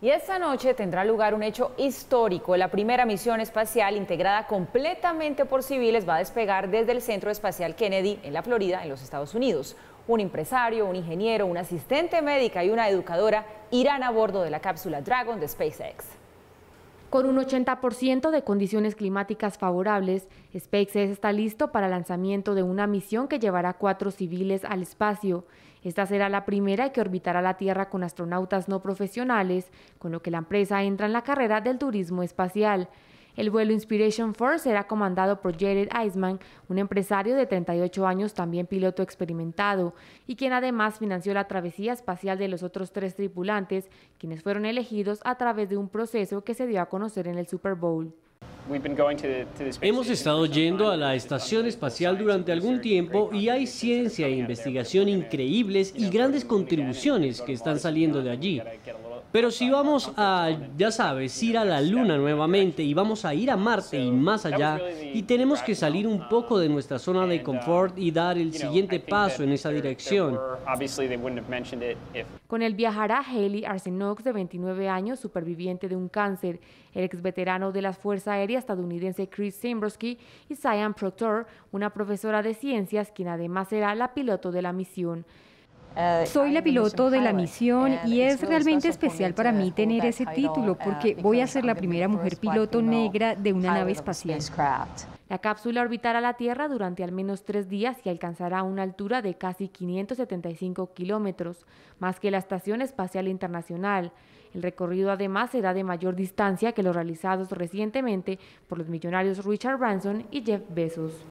Y esta noche tendrá lugar un hecho histórico. La primera misión espacial integrada completamente por civiles va a despegar desde el Centro Espacial Kennedy en la Florida, en los Estados Unidos. Un empresario, un ingeniero, una asistente médica y una educadora irán a bordo de la cápsula Dragon de SpaceX. Con un 80% de condiciones climáticas favorables, SpaceX está listo para el lanzamiento de una misión que llevará cuatro civiles al espacio. Esta será la primera que orbitará la Tierra con astronautas no profesionales, con lo que la empresa entra en la carrera del turismo espacial. El vuelo Inspiration Force será comandado por Jared Eisman, un empresario de 38 años, también piloto experimentado, y quien además financió la travesía espacial de los otros tres tripulantes, quienes fueron elegidos a través de un proceso que se dio a conocer en el Super Bowl. Hemos estado yendo a la Estación Espacial durante algún tiempo y hay ciencia e investigación increíbles y grandes contribuciones que están saliendo de allí. Pero si vamos a, ya sabes, ir a la Luna nuevamente y vamos a ir a Marte y más allá, y tenemos que salir un poco de nuestra zona de confort y dar el siguiente paso en esa dirección. Con él viajará Haley Arsenox, de 29 años, superviviente de un cáncer, el ex veterano de la Fuerza Aérea estadounidense Chris Zimbrowski y Cyan Proctor, una profesora de ciencias, quien además será la piloto de la misión. Soy la piloto de la misión y es realmente especial para mí tener ese título porque voy a ser la primera mujer piloto negra de una nave espacial. La cápsula orbitará la Tierra durante al menos tres días y alcanzará una altura de casi 575 kilómetros, más que la Estación Espacial Internacional. El recorrido además será de mayor distancia que los realizados recientemente por los millonarios Richard Branson y Jeff Bezos.